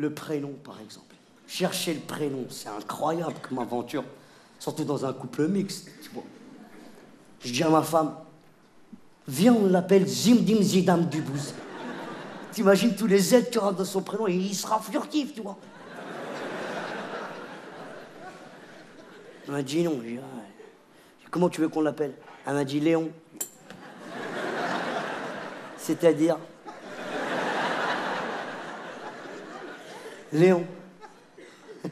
le prénom, par exemple. Chercher le prénom, c'est incroyable comme aventure, surtout dans un couple mixte, tu vois. Je dis à ma femme, viens, on l'appelle Zimdim Zidam Dubouz. T'imagines tous les Z qui aura dans son prénom et il sera furtif, tu vois. Elle m'a dit non. je ah, comment tu veux qu'on l'appelle Elle m'a dit Léon. C'est-à-dire Léon.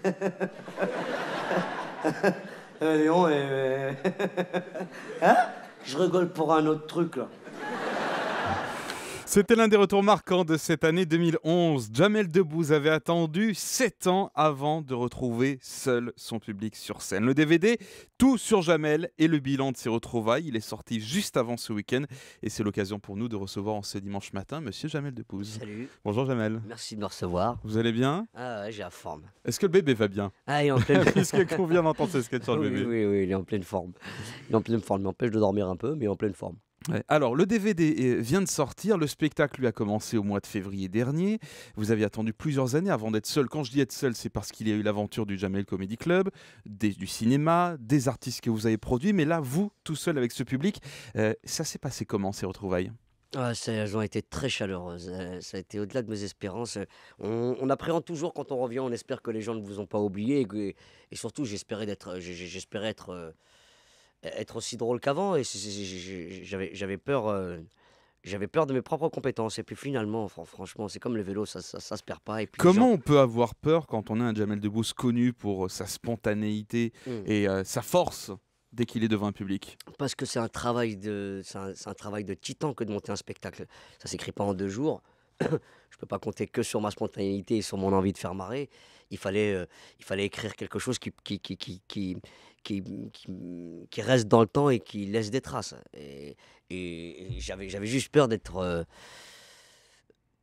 Euh, Léon, hein Je rigole pour un autre truc, là. C'était l'un des retours marquants de cette année 2011. Jamel Debbouze avait attendu 7 ans avant de retrouver seul son public sur scène. Le DVD, tout sur Jamel et le bilan de ses retrouvailles, il est sorti juste avant ce week-end et c'est l'occasion pour nous de recevoir en ce dimanche matin Monsieur Jamel Debbouze. Salut. Bonjour Jamel. Merci de me recevoir. Vous allez bien Ah ouais, j'ai la forme. Est-ce que le bébé va bien Ah, il est en pleine forme. qu'on vient d'entendre ce sketch sur le oui, bébé. Oui, oui, il est en pleine forme. Il est en pleine forme. Il m'empêche de dormir un peu, mais en pleine forme. Alors, le DVD euh, vient de sortir. Le spectacle lui a commencé au mois de février dernier. Vous avez attendu plusieurs années avant d'être seul. Quand je dis être seul, c'est parce qu'il y a eu l'aventure du Jamel Comedy Club, du cinéma, des artistes que vous avez produits. Mais là, vous, tout seul avec ce public, euh, ça s'est passé comment ces retrouvailles ah, elles ont été très chaleureuses. Euh, ça a été au-delà de mes espérances. On, on, appréhende toujours quand on revient. On espère que les gens ne vous ont pas oublié. Et, surtout, j'espérais j'espérais être être aussi drôle qu'avant et j'avais peur euh, j'avais peur de mes propres compétences et puis finalement franchement c'est comme le vélo ça, ça, se perd pas comment on peut avoir peur quand on a un Jamel Debbouze connu pour euh, sa spontanéité mmh. et euh, sa force dès qu'il est devant un public Parce que c'est un travail de c'est travail de titan que de monter un spectacle. Ça s'écrit pas en deux jours. je ne peux pas compter que sur ma spontanéité et sur mon envie de faire marrer. Il fallait, euh, il fallait écrire quelque chose qui qui qui, reste dans le temps et qui laisse des traces. Et, j'avais, j'avais juste peur d'être. Euh,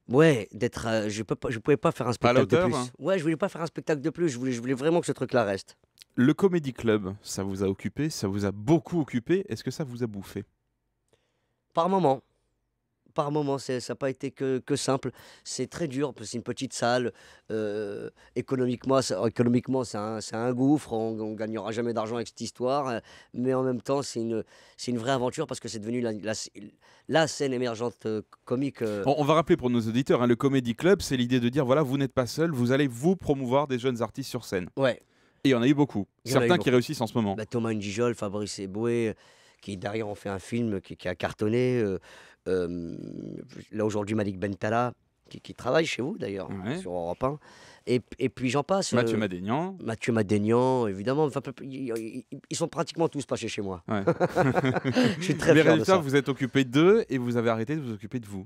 ouais, d'être. Euh, je peux pouvais pas faire un spectacle de plus. Hein. Ouais, je voulais pas faire un spectacle de plus. Je voulais, je voulais vraiment que ce truc-là reste. Le Comedy Club, ça vous a occupé, ça vous a beaucoup occupé. Est-ce que ça vous a bouffé Par moment par moment. Ça n'a pas été que, simple. C'est très dur, parce c'est une petite salle. Euh, économiquement, c'est, c'est un, gouffre. On ne gagnera jamais d'argent avec cette histoire. Euh, mais en même temps, c'est une, vraie aventure parce que c'est devenu la, scène émergente euh, comique. On, va rappeler pour nos auditeurs, hein, le Comedy Club, c'est l'idée de dire, voilà, vous n'êtes pas seul, vous allez vous promouvoir des jeunes artistes sur scène. Ouais. Et il y en a eu beaucoup. Certains qui réussissent en ce moment. Bah, Thomas Ndijol, Fabrice Eboué qui derrière ont fait un film qui, a cartonné. Euh, euh, là aujourd'hui, Malik Bentala, qui, travaille chez vous d'ailleurs, sur Europe 1. Et, et puis j'en passe. Mathieu euh, Madénian. Mathieu Madénian, évidemment. Enfin, ils, sont pratiquement tous passés chez moi. Ouais. je suis très fier de ça. Vous êtes occupé d'eux et vous avez arrêté de vous occuper de vous.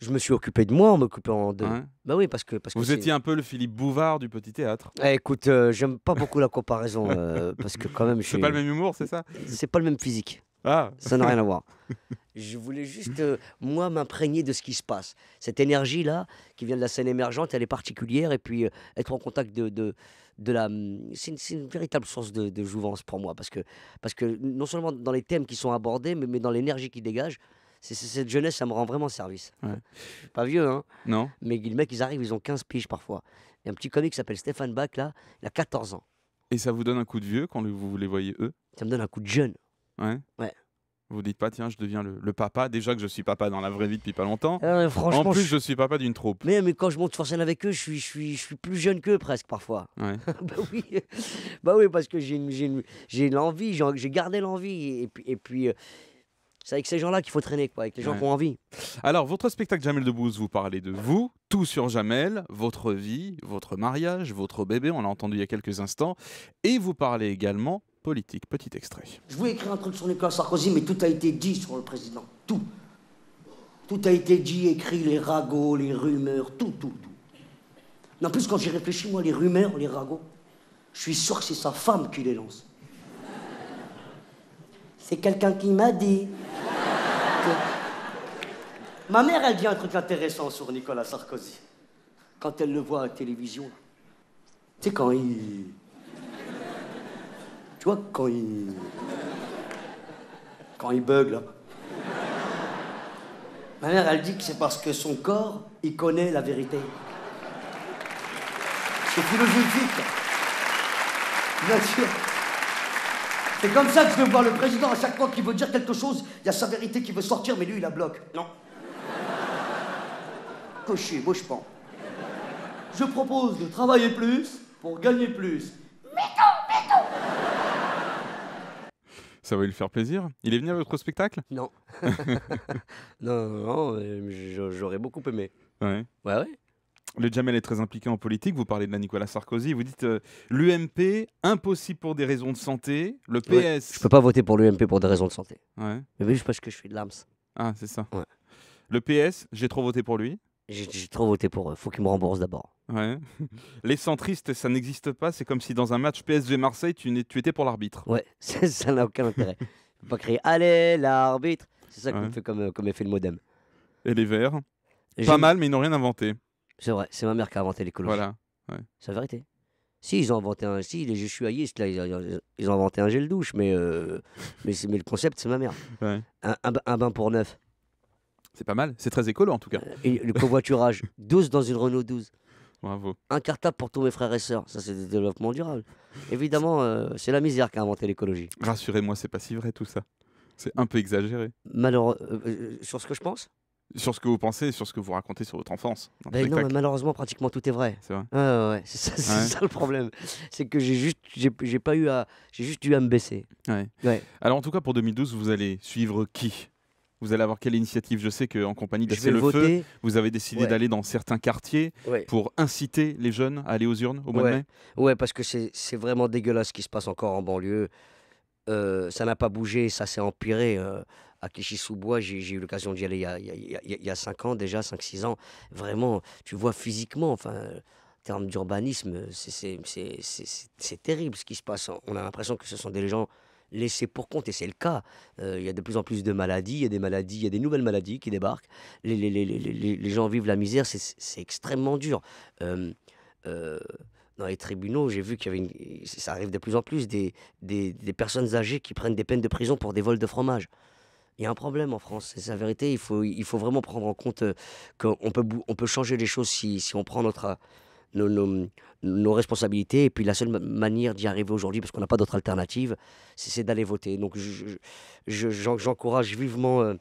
Je me suis occupé de moi en m'occupant de. deux. Bah oui, parce que. Parce vous étiez un peu le Philippe Bouvard du petit théâtre. Eh, écoute, j'aime pas beaucoup la comparaison. parce que quand même. C'est pas le même humour, c'est ça C'est pas le même physique. Ah. Ça n'a rien à voir. Je voulais juste, euh, moi, m'imprégner de ce qui se passe. Cette énergie-là, qui vient de la scène émergente, elle est particulière. Et puis, euh, être en contact de, de, la. Hum, c'est une, véritable source de, jouvence pour moi. Parce que, parce que, non seulement dans les thèmes qui sont abordés, mais, dans l'énergie qui dégage, c'est, cette jeunesse, ça me rend vraiment service. Pas vieux, hein Non. Mais les mecs, ils arrivent, ils ont 15 piges parfois. Il y a un petit comique qui s'appelle Stéphane Bach, là, il a 14 ans. Et ça vous donne un coup de vieux quand vous les voyez, eux Ça me donne un coup de jeune. Ouais. Ouais. Vous dites pas, tiens, je deviens le, papa. Déjà que je suis papa dans la vraie vie depuis pas longtemps. Ah, en plus, je... suis papa d'une troupe. Mais, mais quand je monte sur scène avec eux, je suis, je suis, plus jeune qu'eux presque parfois. bah, oui. bah oui, parce que j'ai, j'ai, l'envie, j'ai, gardé l'envie. Et puis, et puis euh, c'est avec ces gens-là qu'il faut traîner, quoi, avec les gens qui ont envie. Alors, votre spectacle Jamel Debbouze, vous parlez de vous, tout sur Jamel, votre vie, votre mariage, votre bébé, on l'a entendu il y a quelques instants. Et vous parlez également politique. Petit extrait. Je voulais écrire un truc sur Nicolas Sarkozy, mais tout a été dit sur le président. Tout. Tout a été dit, écrit, les ragots, les rumeurs, tout, tout, tout. en plus, quand j'y réfléchis, moi, les rumeurs, les ragots, je suis sûr que c'est sa femme qui les lance. C'est quelqu'un qui m'a dit. Ma mère, elle dit un truc intéressant sur Nicolas Sarkozy. Quand elle le voit à la télévision, tu sais, quand il quand il. Quand il bug, là. Ma mère, elle dit que c'est parce que son corps, il connaît la vérité. C'est philosophique. Bien sûr. C'est comme ça que je veux voir le président. À chaque fois qu'il veut dire quelque chose, il y a sa vérité qui veut sortir, mais lui, il la bloque. Non. Cocher, bouge pas. Je propose de travailler plus pour gagner plus. Ça va lui faire plaisir. Il est venu à votre spectacle Non. non, non, euh, j'aurais beaucoup aimé. Ouais. Ouais, ouais. Le Jamel est très impliqué en politique. Vous parlez de la Nicolas Sarkozy. Vous dites euh, l'UMP, impossible pour des raisons de santé. Le PS. Je je peux pas voter pour l'UMP pour des raisons de santé. Ouais. Mais oui, parce que je suis de l'AMS. Ah, c'est ça. Le PS, j'ai trop voté pour lui. J'ai trop voté pour eux. Faut qu'ils me remboursent d'abord. Ouais. Les centristes, ça n'existe pas. C'est comme si dans un match PSG-Marseille, tu, étais pour l'arbitre. Ouais, ça n'a aucun intérêt. pas crier Allez, l'arbitre C'est ça qu'on fait comme, euh, comme effet le modem. Et les Verts Pas mal, mais ils n'ont rien inventé. C'est vrai, c'est ma mère qui a inventé l'écologie. Voilà. Ouais. C'est la vérité. Si, ils ont inventé un. Si, les je là, ils, ils, ont inventé un gel douche, mais, euh, mais, le concept, c'est ma mère. Ouais. un bain pour neuf. C'est pas mal, c'est très écolo en tout cas. Euh, et le covoiturage, 12 dans une Renault 12. Bravo. Un cartable pour tous mes frères et sœurs, ça c'est du développement durable. Évidemment, euh, c'est la misère qui a inventé l'écologie. Rassurez-moi, c'est pas si vrai tout ça. C'est un peu exagéré. Malheureusement, euh, sur ce que je pense sur ce que vous pensez, sur ce que vous racontez sur votre enfance. Ben malheureusement, pratiquement tout est vrai. C'est vrai. ouais, c'est ça, le problème. C'est que j'ai juste, j'ai, pas eu à, j'ai juste me baisser. Alors en tout cas, pour 2012, vous allez suivre qui vous allez avoir quelle initiative Je sais qu'en compagnie d'Assez le Feu, vous avez décidé d'aller dans certains quartiers pour inciter les jeunes à aller aux urnes au mois de mai Ouais, parce que c'est vraiment dégueulasse ce qui se passe encore en banlieue. Euh, ça n'a pas bougé, ça s'est empiré. Euh, à Clichy-sous-Bois, j'ai eu l'occasion d'y aller il y, a, il y, a, 5 ans déjà, 5-6 ans. Vraiment, tu vois physiquement, enfin, en termes d'urbanisme, c'est terrible ce qui se passe. On a l'impression que ce sont des gens Laisser pour compte, et c'est le cas. Euh, il y a de plus en plus de maladies, il y a des maladies, il y a des nouvelles maladies qui débarquent. Les, gens vivent la misère, c'est extrêmement dur. Euh, euh, dans les tribunaux, j'ai vu qu'il y avait ça arrive de plus en plus des, des, personnes âgées qui prennent des peines de prison pour des vols de fromage. Il y a un problème en France, c'est la vérité. Il faut, il faut vraiment prendre en compte qu'on peut, on peut changer les choses si, si on prend notre, nos, responsabilités. Et puis la seule manière d'y arriver aujourd'hui, parce qu'on n'a pas d'autre alternative, c'est d'aller voter. Donc j'encourage vivement euh,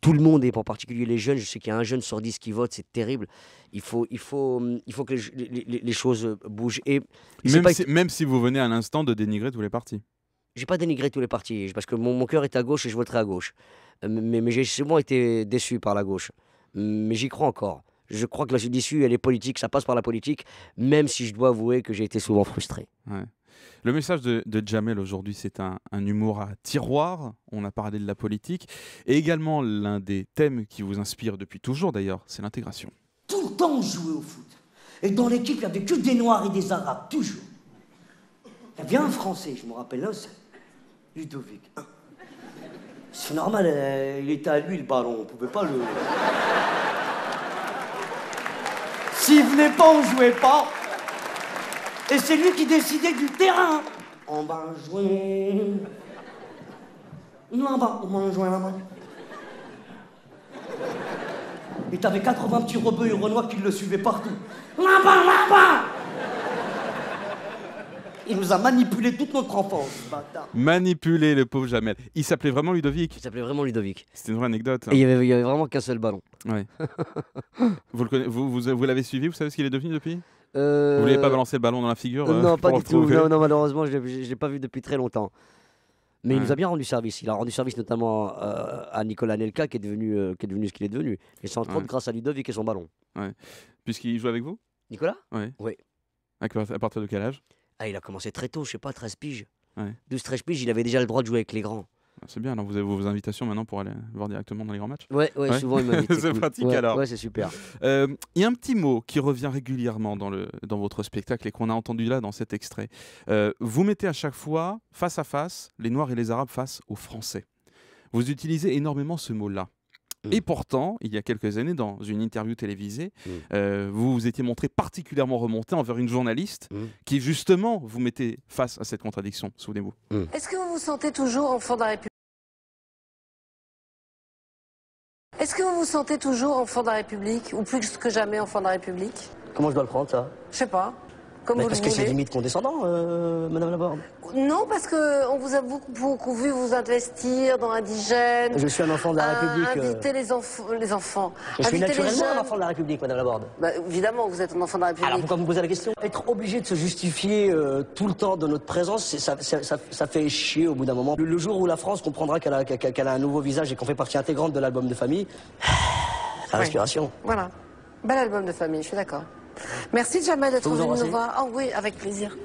tout le monde, et en particulier les jeunes. Je sais qu'il y a un jeune sur dix qui vote, c'est terrible. Il faut, il faut, hum, il faut que les, choses euh, bougent. Et même, si, même si vous venez à l'instant de dénigrer tous les partis j'ai pas dénigré tous les partis, parce que mon, mon cœur est à gauche et je voterai à gauche. Euh, mais, mais j'ai souvent été déçu par la gauche. Mais j'y crois encore je crois que la déçu, elle est politique, ça passe par la politique, même si je dois avouer que j'ai été souvent frustré. Le message de, Jamel aujourd'hui, c'est un, humour à tiroir. On a parlé de la politique. Et également, l'un des thèmes qui vous inspire depuis toujours, d'ailleurs, c'est l'intégration. Tout le temps, jouait au foot. Et dans l'équipe, il n'y avait que des Noirs et des Arabes, toujours. Il y avait un Français, je me rappelle, là, c'est Ludovic. c'est normal, euh, il était à lui le ballon, on ne pouvait pas le. Il venait pas, on jouait pas. Et c'est lui qui décidait du terrain. On va jouer. Là-bas, on va jouer là-bas. Et t'avais 80 petits rebeux et renois qui le suivaient partout. Là-bas, là-bas il nous a manipulé toute notre enfance, bâtard. Manipulé, le pauvre Jamel. Il s'appelait vraiment Ludovic Il s'appelait vraiment Ludovic. C'était une vraie anecdote. Hein. il y, avait, vraiment qu'un seul ballon. Ouais. vous l'avez vous, vous, suivi Vous savez ce qu'il est devenu depuis euh, Vous ne pas balancer le ballon dans la figure euh, euh, Non, pas du tout. Non, malheureusement, je ne l'ai pas vu depuis très longtemps. Mais il nous a bien rendu service. Il a rendu service notamment à Nicolas Nelka, qui est devenu, qui est devenu ce qu'il est devenu. Et sans ouais. grâce à Ludovic et son ballon. Ouais. Puisqu'il joue avec vous Nicolas Oui. Ouais. À partir de quel âge ah, il a commencé très tôt, je sais pas, 13 piges. 12-13 piges, il avait déjà le droit de jouer avec les grands. Ah, c'est bien, alors vous avez vos invitations maintenant pour aller voir directement dans les grands matchs Ouais, ouais, souvent ils C'est pratique alors. Ouais, c'est super. Euh, il y a un petit mot qui revient régulièrement dans, le, dans votre spectacle et qu'on a entendu là dans cet extrait. Euh, vous mettez à chaque fois, face à face, les Noirs et les Arabes face aux Français. Vous utilisez énormément ce mot-là. Mm. Et pourtant, il y a quelques années, dans une interview télévisée, mm. euh, vous vous étiez montré particulièrement remonté envers une journaliste mm. qui, justement, vous mettait face à cette contradiction. Souvenez-vous. Est-ce que vous vous sentez toujours enfant de la République Est-ce que vous vous sentez toujours enfant de la République ou plus que jamais enfant de la République Comment je dois le prendre, ça Je sais pas parce que c'est limite condescendant, euh, Madame Laborde. Non, parce qu'on vous a beaucoup, vu vous investir dans indigènes. Je suis un enfant de la République. Euh. Inviter les, les enfants. Je suis naturellement un enfant de la République, Madame Laborde. Bah, évidemment, vous êtes un enfant de la République. Alors pourquoi vous me posez la question Être obligé de se justifier euh, tout le temps de notre présence, ça, fait chier au bout d'un moment. Le, jour où la France comprendra qu'elle a, un nouveau visage et qu'on fait partie intégrante de l'album de famille, la respiration. Voilà. Bel album de famille, je suis d'accord. Merci jamais d'être venu nous voir. Oh oui, avec plaisir.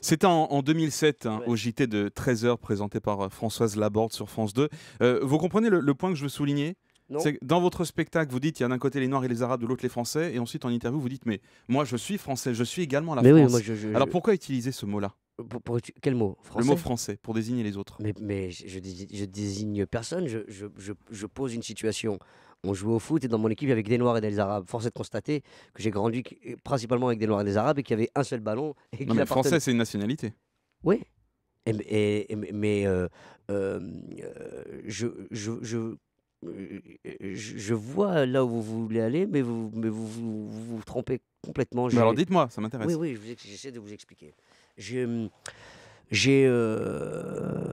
C'était en, 2007, hein, au JT de 13h, présenté par euh, Françoise Laborde sur France 2. Euh, vous comprenez le, point que je veux souligner c'est dans votre spectacle, vous dites il y a d'un côté les Noirs et les Arabes, de l'autre les Français, et ensuite en interview, vous dites mais moi je suis français, je suis également la mais Oui, moi, je, Alors pourquoi utiliser ce mot-là quel mot Le mot français, pour désigner les autres. Mais, je, je, désigne personne, je, pose une situation on jouait au foot et dans mon équipe, avec des Noirs et des Arabes. Force est de constater que j'ai grandi euh, principalement avec des Noirs et des Arabes et qu'il y avait un seul ballon. Et non, français, c'est une nationalité. Oui. mais je, vois là où vous voulez aller, mais vous vous, trompez complètement. alors dites-moi, ça m'intéresse. Oui, oui, j'essaie de vous expliquer. J'ai. Euh,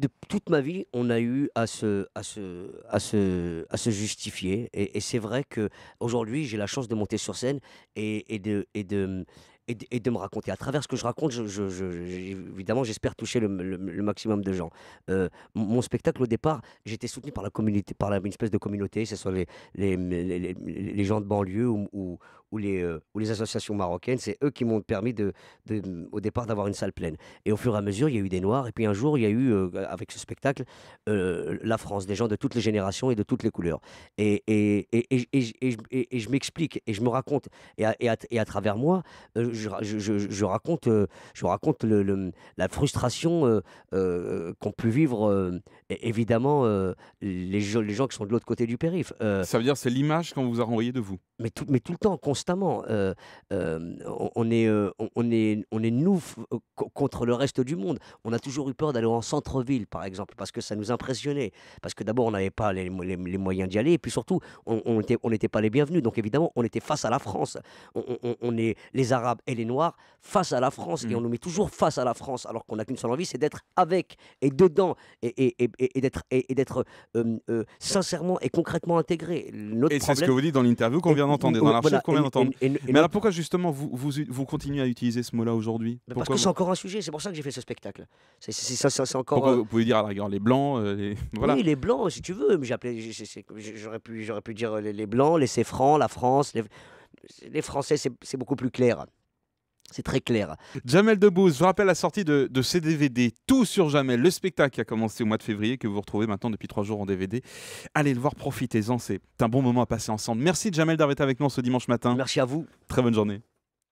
de toute ma vie, on a eu à se, à se, à se, à se justifier. Et, c'est vrai qu'aujourd'hui j'ai la chance de monter sur scène et, de, et de, et de, me raconter. À travers ce que je raconte, évidemment, j'espère toucher le, maximum de gens. Euh, mon spectacle, au départ, j'étais soutenu par la communauté, par une espèce de communauté, ce sont les, gens de banlieue ou, ou les, euh, ou les associations marocaines. C'est eux qui m'ont permis de, au départ d'avoir une salle pleine. Et au fur et à mesure, il y a eu des Noirs. Et puis un jour, il y a eu, euh, avec ce spectacle, euh, la France, des gens de toutes les générations et de toutes les couleurs. Et, et, et, et je m'explique, et je me raconte. Et à, à, à travers moi, je, je, je, raconte, je raconte le, la frustration qu'ont pu vivre, évidemment, les, les, gens qui sont de l'autre côté du périph'. Ça veut dire c'est l'image qu'on vous a renvoyée de vous mais tout, mais tout le temps, qu'on constamment. Euh, euh, on, est, euh, on, est, on est nous contre le reste du monde. On a toujours eu peur d'aller en centre-ville, par exemple, parce que ça nous impressionnait. Parce que d'abord, on n'avait pas les, moyens d'y aller, et puis surtout, on n'était on pas les bienvenus. Donc évidemment, on était face à la France. On, on, est les Arabes et les Noirs face à la France, et mmh. on nous met toujours face à la France, alors qu'on n'a qu'une seule envie, c'est d'être avec et dedans, et, d'être, et, d'être sincèrement et concrètement intégré. et c'est ce que vous dites dans l'interview qu'on vient d'entendre, dans l'archive mais alors pourquoi justement vous, vous, continuez à utiliser ce mot-là aujourd'hui bah, Parce que c'est encore un sujet, c'est pour ça que j'ai fait ce spectacle. C'est, c'est encore. Euh, vous pouvez dire à la rigueur les blancs euh, Voilà. Oui, les blancs si tu veux. Mais j'aurais, pu, j'aurais pu dire les, blancs, les francs la France. les Français, c'est, beaucoup plus clair. C'est très clair. Jamel Debbouze, je rappelle la sortie de, CDVD Tout sur Jamel, le spectacle qui a commencé au mois de février, que vous retrouvez maintenant depuis trois jours en DVD. Allez le voir, profitez-en, c'est un bon moment à passer ensemble. Merci Jamel d'avoir été avec nous ce dimanche matin. Merci à vous. Très bonne journée.